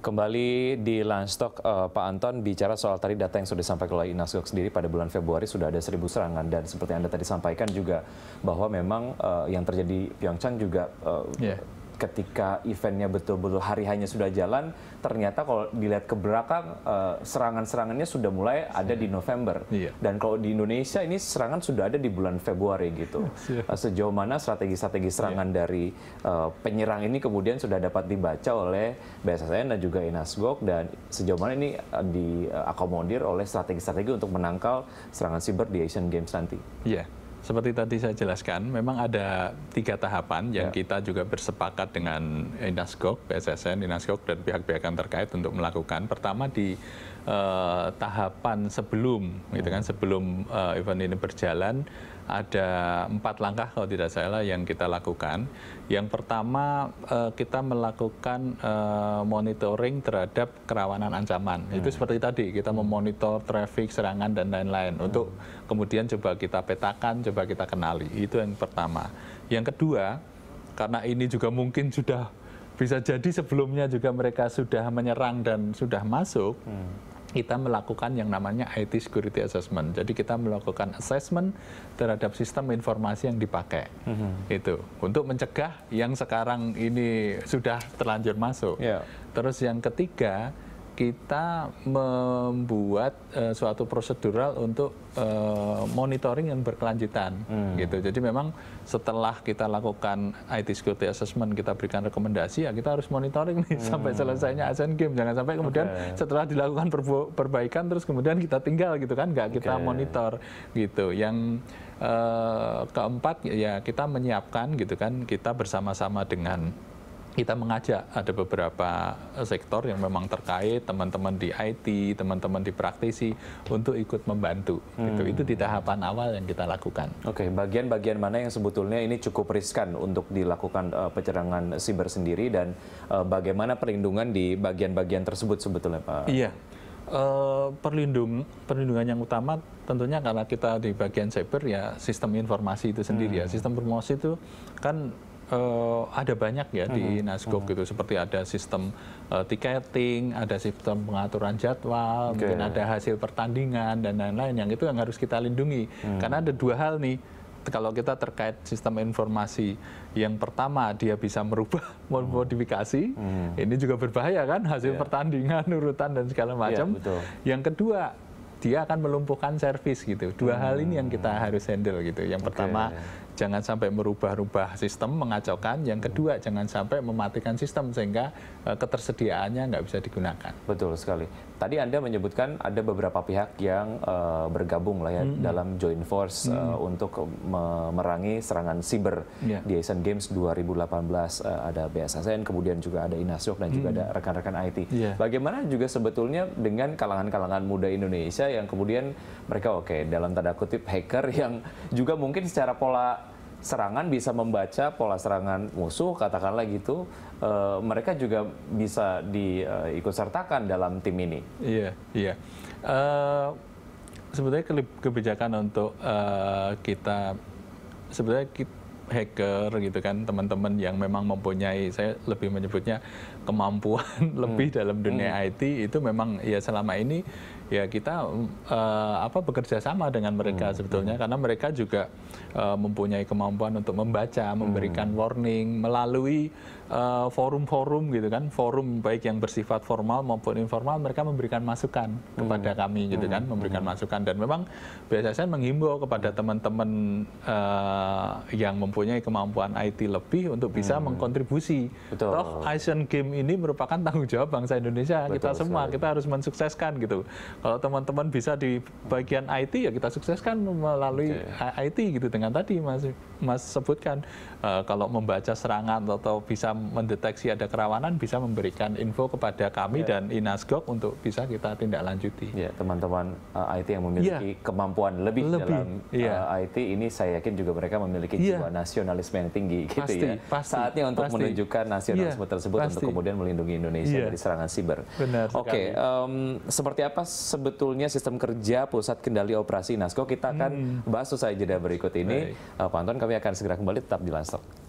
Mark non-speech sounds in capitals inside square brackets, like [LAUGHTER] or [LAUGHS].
Kembali di Landstok, uh, Pak Anton bicara soal tadi data yang sudah disampaikan oleh Inasgok sendiri pada bulan Februari sudah ada seribu serangan dan seperti Anda tadi sampaikan juga bahwa memang uh, yang terjadi di Pyeongchang juga uh, eh, yeah ketika eventnya betul-betul hari hanya sudah jalan, ternyata kalau dilihat ke belakang eh, serangan-serangannya sudah mulai ada di November. Iya. Dan kalau di Indonesia ini serangan sudah ada di bulan Februari gitu. Iya. Eh, sejauh mana strategi-strategi serangan iya. dari eh, penyerang ini kemudian sudah dapat dibaca oleh BSSN dan juga Inasgok dan sejauh mana ini diakomodir oleh strategi-strategi untuk menangkal serangan siber di Asian Games nanti. Iya. Seperti tadi saya jelaskan, memang ada tiga tahapan yang ya. kita juga bersepakat dengan Inasgok, PSSN, Inasgok, dan pihak-pihak yang terkait untuk melakukan. Pertama di uh, tahapan sebelum, hmm. gitu kan, hmm. sebelum uh, event ini berjalan, ada empat langkah kalau tidak salah yang kita lakukan. Yang pertama eh, kita melakukan eh, monitoring terhadap kerawanan ancaman. Hmm. Itu seperti tadi kita hmm. memonitor traffic, serangan dan lain-lain hmm. untuk kemudian coba kita petakan, coba kita kenali. Itu yang pertama. Yang kedua, karena ini juga mungkin sudah bisa jadi sebelumnya juga mereka sudah menyerang dan sudah masuk. Hmm kita melakukan yang namanya IT Security Assessment. Jadi kita melakukan assessment terhadap sistem informasi yang dipakai. Mm -hmm. Itu untuk mencegah yang sekarang ini sudah terlanjur masuk. Yeah. Terus yang ketiga kita membuat uh, suatu prosedural untuk uh, monitoring yang berkelanjutan hmm. gitu. Jadi memang setelah kita lakukan IT security assessment, kita berikan rekomendasi ya kita harus monitoring nih hmm. sampai selesainya Asian Games. Jangan sampai kemudian okay. setelah dilakukan perbaikan terus kemudian kita tinggal gitu kan nggak kita okay. monitor gitu. Yang uh, keempat ya kita menyiapkan gitu kan kita bersama-sama dengan kita mengajak ada beberapa eh, sektor yang memang terkait teman-teman di IT, teman-teman di praktisi untuk ikut membantu. Hmm. Itu Itu di hmm. tahapan awal yang kita lakukan. Oke, okay, bagian-bagian mana yang sebetulnya ini cukup riskan untuk dilakukan uh, eh, pencerangan siber sendiri dan uh, bagaimana perlindungan di bagian-bagian tersebut sebetulnya, Pak? Iya. Uh, perlindung perlindungan yang utama tentunya karena kita di bagian cyber ya sistem informasi itu sendiri ya. hmm. ya sistem promosi itu kan uh, ada banyak ya hmm. di mm-hmm. Nasgok hmm. gitu seperti ada sistem uh, tiketing, ada sistem pengaturan jadwal, okay. mungkin ada hasil pertandingan dan lain-lain yang itu yang harus kita lindungi hmm. karena ada dua hal nih kalau kita terkait sistem informasi yang pertama dia bisa merubah [LAUGHS] mm. modifikasi hmm. ini juga berbahaya kan hasil yeah. pertandingan [LAUGHS] urutan dan segala iya, macam yeah, yang kedua dia akan melumpuhkan servis gitu dua hmm. hal ini yang kita harus handle gitu yang okay. pertama jangan sampai merubah-rubah sistem mengacaukan. Yang kedua jangan sampai mematikan sistem sehingga eh, ketersediaannya nggak bisa digunakan. Betul sekali. Tadi Anda menyebutkan ada beberapa pihak yang uh, bergabung lah ya mm -hmm. dalam joint force mm -hmm. uh, untuk memerangi serangan siber yeah. di Asian Games 2018 uh, eh, ada BSSN kemudian juga ada Inasok dan mm -hmm. juga ada rekan-rekan IT. Yeah. Bagaimana juga sebetulnya dengan kalangan-kalangan muda Indonesia yang kemudian mereka oke okay, dalam tanda kutip hacker yang juga mungkin secara pola serangan bisa membaca pola serangan musuh, katakanlah gitu, e, mereka juga bisa diikut eh, e, sertakan dalam tim ini. Iya, iya. E, sebenarnya kebijakan untuk e, kita, sebenarnya kita, hacker gitu kan teman-teman yang memang mempunyai saya lebih menyebutnya kemampuan [LAUGHS] hmm. lebih dalam dunia hmm. IT itu memang ya selama ini ya kita uh, apa bekerja sama dengan mereka hmm. sebetulnya hmm. karena mereka juga uh, mempunyai kemampuan untuk membaca, memberikan hmm. warning melalui eh, forum-forum uh, gitu kan, forum baik yang bersifat formal maupun informal mereka memberikan masukan hmm. kepada kami gitu kan, hmm, memberikan hmm. masukan dan memang biasanya menghimbau kepada teman-teman uh, yang mempunyai kemampuan IT lebih untuk bisa hmm. mengkontribusi. Betul. Toh Asian Game ini merupakan tanggung jawab bangsa Indonesia Betul kita semua, sekali. kita harus mensukseskan gitu kalau teman-teman bisa di bagian IT ya kita sukseskan melalui okay. IT gitu dengan tadi Mas Mas sebutkan uh, kalau membaca serangan atau bisa mendeteksi ada kerawanan bisa memberikan info kepada kami yeah. dan Inasgok untuk bisa kita tindak lanjuti. Ya, yeah, teman-teman uh, eh, IT yang memiliki yeah. kemampuan lebih, lebih dalam yeah. Ya. uh, IT ini saya yakin juga mereka memiliki yeah. jiwa nasionalisme yang tinggi gitu ya. Pasti, Saatnya untuk pasti. menunjukkan nasionalisme yeah. tersebut pasti. untuk kemudian melindungi Indonesia yeah. dari serangan siber. Oke, okay, um, seperti apa sebetulnya sistem kerja pusat kendali operasi Nasco Kita akan hmm. bahas usai jeda berikut ini. Uh, eh, Pak kami akan segera kembali tetap di Lanser.